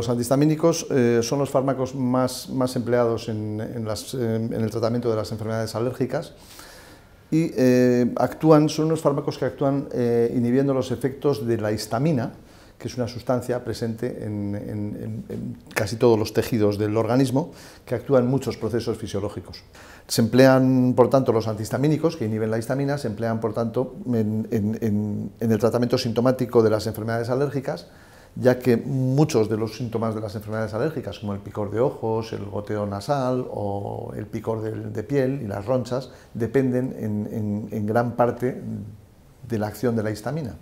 los antihistamínicos eh, son los fármacos más, empleados en, el tratamiento de las enfermedades alérgicas y eh, actúan, son los fármacos que actúan eh, inhibiendo los efectos de la histamina, que es una sustancia presente en, casi todos los tejidos del organismo, que actúa en muchos procesos fisiológicos. Se emplean, por tanto, los antihistamínicos, que inhiben la histamina, se emplean, por tanto, en el tratamiento sintomático de las enfermedades alérgicas, ya que muchos de los síntomas de las enfermedades alérgicas, como el picor de ojos, el goteo nasal o el picor de, piel y las ronchas, dependen en, gran parte de la acción de la histamina.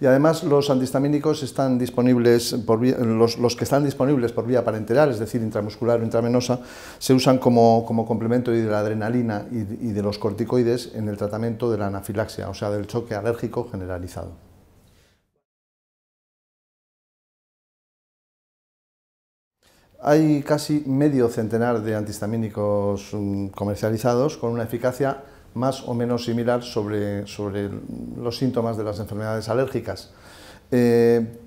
Y además los antihistamínicos están disponibles los, que están disponibles por vía parenteral, es decir, intramuscular o intravenosa, se usan como, complemento de la adrenalina y de los corticoides en el tratamiento de la anafilaxia, o sea, del choque alérgico generalizado. Hay casi medio centenar de antihistamínicos mm, comercializados con una eficacia más o menos similar sobre, los síntomas de las enfermedades alérgicas. Eh,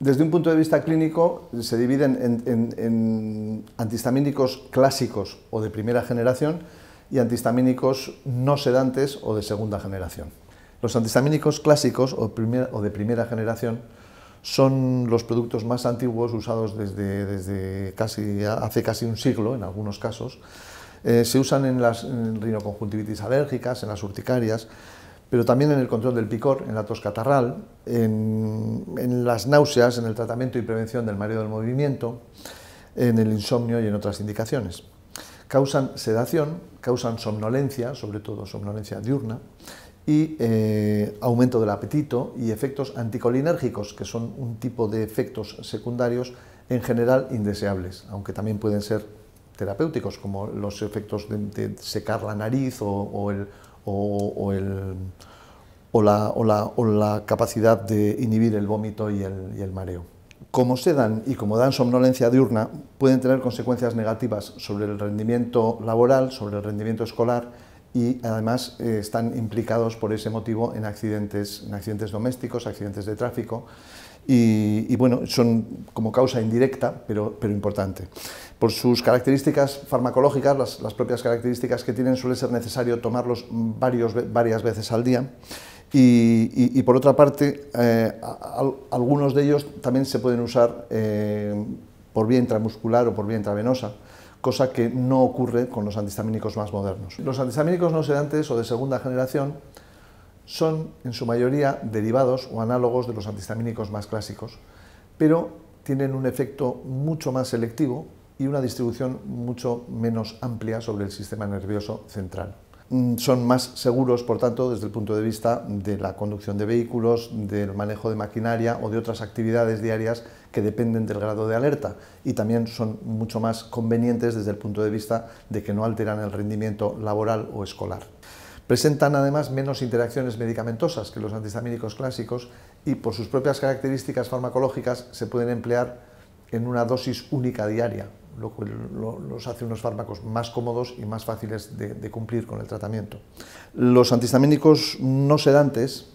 desde un punto de vista clínico, se dividen en, en, antihistamínicos clásicos o de primera generación y antihistamínicos no sedantes o de segunda generación. Los antihistamínicos clásicos o de primera generación son los productos más antiguos usados desde, casi, hace casi un siglo en algunos casos. Eh, se usan en las rinoconjuntivitis alérgicas, en las urticarias, pero también en el control del picor, en la tos catarral, en las náuseas, en el tratamiento y prevención del mareo del movimiento, en el insomnio y en otras indicaciones. Causan sedación, causan somnolencia, sobre todo somnolencia diurna, y eh, aumento del apetito y efectos anticolinérgicos, que son un tipo de efectos secundarios en general indeseables, aunque también pueden ser terapéuticos, como los efectos de, secar la nariz o, la, capacidad de inhibir el vómito y el, y el mareo. Como sedan y como dan somnolencia diurna, pueden tener consecuencias negativas sobre el rendimiento laboral, sobre el rendimiento escolar, y además eh, están implicados por ese motivo en accidentes, en accidentes domésticos, accidentes de tráfico. Y, bueno, son como causa indirecta, pero, importante. Por sus características farmacológicas, las, propias características que tienen, suele ser necesario tomarlos varias veces al día. Y, por otra parte, eh, algunos de ellos también se pueden usar eh, por vía intramuscular o por vía intravenosa cosa que no ocurre con los antihistamínicos más modernos. Los antihistamínicos no sedantes o de segunda generación son en su mayoría derivados o análogos de los antihistamínicos más clásicos, pero tienen un efecto mucho más selectivo y una distribución mucho menos amplia sobre el sistema nervioso central. Mm, son más seguros, por tanto, desde el punto de vista de la conducción de vehículos, del manejo de maquinaria o de otras actividades diarias que dependen del grado de alerta y también son mucho más convenientes desde el punto de vista de que no alteran el rendimiento laboral o escolar. Presentan además menos interacciones medicamentosas que los antihistamínicos clásicos y por sus propias características farmacológicas se pueden emplear en una dosis única diaria, lo que los hace unos fármacos más cómodos y más fáciles de, cumplir con el tratamiento. Los antihistamínicos no sedantes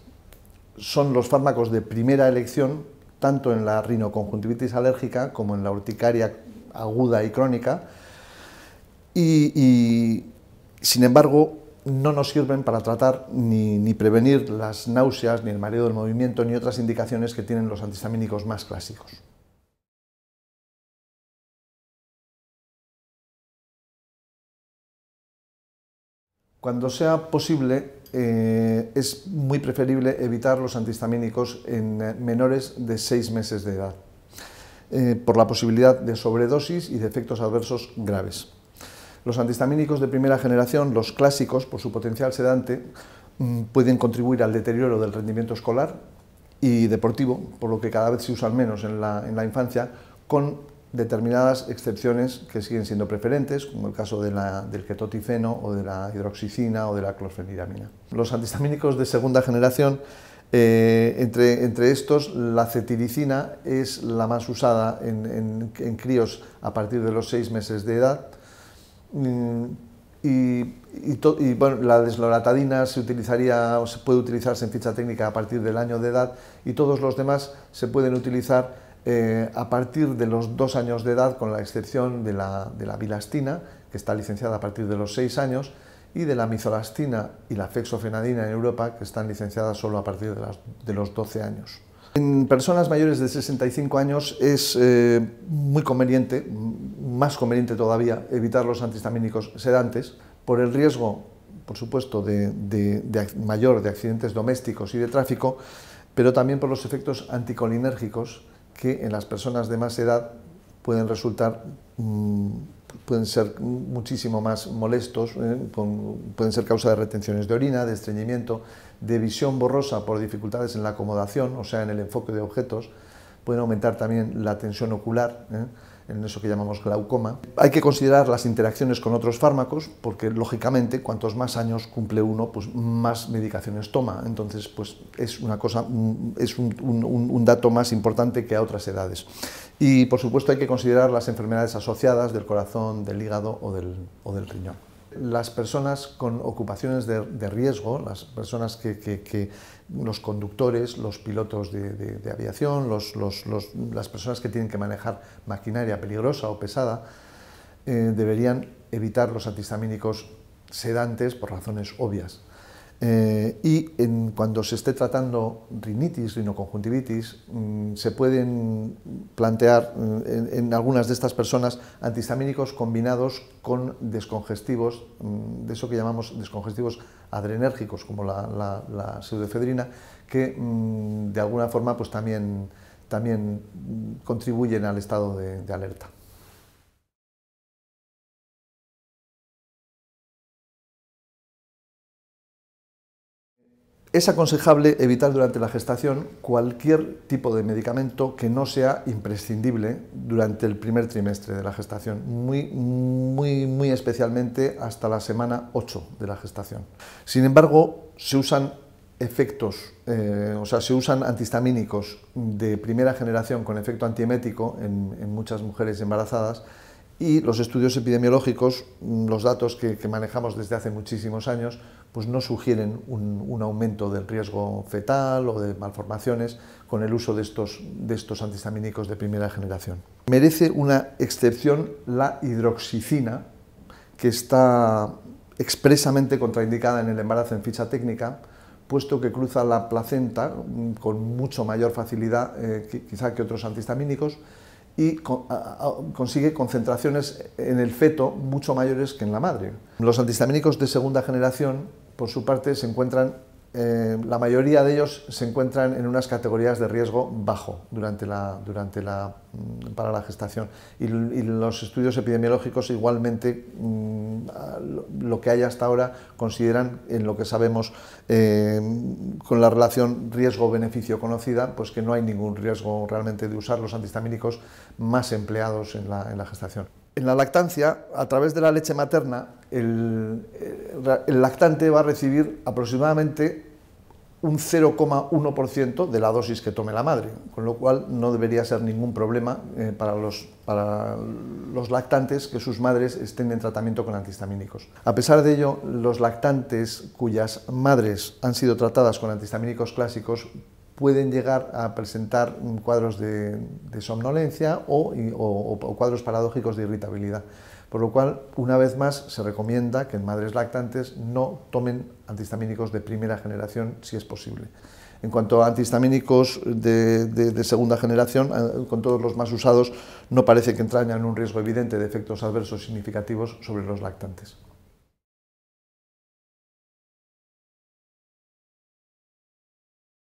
son los fármacos de primera elección tanto en la rinoconjuntivitis alérgica como en la urticaria aguda y crónica, y, sin embargo no nos sirven para tratar ni, ni, prevenir las náuseas, ni el mareo del movimiento, ni otras indicaciones que tienen los antihistamínicos más clásicos. Cuando sea posible, eh, es muy preferible evitar los antihistamínicos en eh, menores de seis meses de edad, eh, por la posibilidad de sobredosis y de efectos adversos graves. Los antihistamínicos de primera generación, los clásicos, por su potencial sedante, mm, pueden contribuir al deterioro del rendimiento escolar y deportivo, por lo que cada vez se usan menos en la, en la infancia, con determinadas excepciones que siguen siendo preferentes, como el caso del ketotifeno o de la hidroxicina o de la clorfeniramina. Los antihistamínicos de segunda generación, eh, entre, entre, estos, la cetiricina es la más usada en, críos a partir de los seis meses de edad. Mm, y, bueno, la desloratadina se utilizaría o se puede utilizarse en ficha técnica a partir del año de edad y todos los demás se pueden utilizar eh, a partir de los dos años de edad, con la excepción de la, bilastina, que está licenciada a partir de los seis años, y de la mizolastina y la fexofenadina en Europa, que están licenciadas solo a partir de, los 12 años. En personas mayores de 65 años es eh, muy conveniente, más conveniente todavía, evitar los antihistamínicos sedantes por el riesgo, por supuesto, de mayor de accidentes domésticos y de tráfico, pero también por los efectos anticolinérgicos que en las personas de más edad pueden resultar mm, pueden ser muchísimo más molestos, ¿eh? pueden ser causa de retenciones de orina, de estreñimiento, de visión borrosa por dificultades en la acomodación, o sea, en el enfoque de objetos, pueden aumentar también la tensión ocular. ¿eh? en eso que llamamos glaucoma. Hay que considerar las interacciones con otros fármacos, porque lógicamente cuantos más años cumple uno, pues más medicaciones toma. Entonces, pues es una cosa, mm, es un, dato más importante que a otras edades. Y por supuesto hay que considerar las enfermedades asociadas del corazón, del hígado o del, del riñón las personas con ocupaciones de, riesgo, las personas que, los conductores, los pilotos de, aviación, las personas que tienen que manejar maquinaria peligrosa o pesada, eh, deberían evitar los antihistamínicos sedantes por razones obvias. Eh, y cuando se esté tratando rinitis, rinoconjuntivitis, mm, se pueden plantear mm, en, algunas de estas personas antihistamínicos combinados con descongestivos, mm, de eso que llamamos descongestivos adrenérgicos, como la, la, pseudoefedrina, que de alguna forma pues, también, también contribuyen al estado de alerta. Es aconsejable evitar durante la gestación cualquier tipo de medicamento que no sea imprescindible durante el primer trimestre de la gestación, muy, muy, muy especialmente hasta la semana 8 de la gestación. Sin embargo, se usan efectos, eh, o sea, se usan antihistamínicos de primera generación con efecto antiemético en, muchas mujeres embarazadas y los estudios epidemiológicos, los datos que, que manejamos desde hace muchísimos años, pues no sugieren un, aumento del riesgo fetal o de malformaciones con el uso de estos, de estos antihistamínicos de primera generación. Merece una excepción la hidroxicina, que está expresamente contraindicada en el embarazo en ficha técnica, puesto que cruza la placenta mm, con mucho mayor facilidad eh, que, quizá que otros antihistamínicos y consigue concentraciones en el feto mucho mayores que en la madre. Los antihistamínicos de segunda generación por su parte, se encuentran, eh, la mayoría de ellos se encuentran en unas categorías de riesgo bajo durante la, durante mm, para la gestación. Y, los estudios epidemiológicos igualmente, mm, lo que hay hasta ahora, consideran en lo que sabemos eh, con la relación riesgo-beneficio conocida, pues que no hay ningún riesgo realmente de usar los antihistamínicos más empleados en la gestación en la lactancia, a través de la leche materna, el, lactante va a recibir aproximadamente un 0,1% de la dosis que tome la madre, con lo cual no debería ser ningún problema eh, para, los, para los lactantes que sus madres estén en tratamiento con antihistamínicos. A pesar de ello, los lactantes cuyas madres han sido tratadas con antihistamínicos clásicos pueden llegar a presentar mm, cuadros de, somnolencia o, cuadros paradójicos de irritabilidad. Por lo cual, una vez más, se recomienda que en madres lactantes no tomen antihistamínicos de primera generación si es posible. En cuanto a antihistamínicos de, de segunda generación, eh, con todos los más usados, no parece que entrañan un riesgo evidente de efectos adversos significativos sobre los lactantes.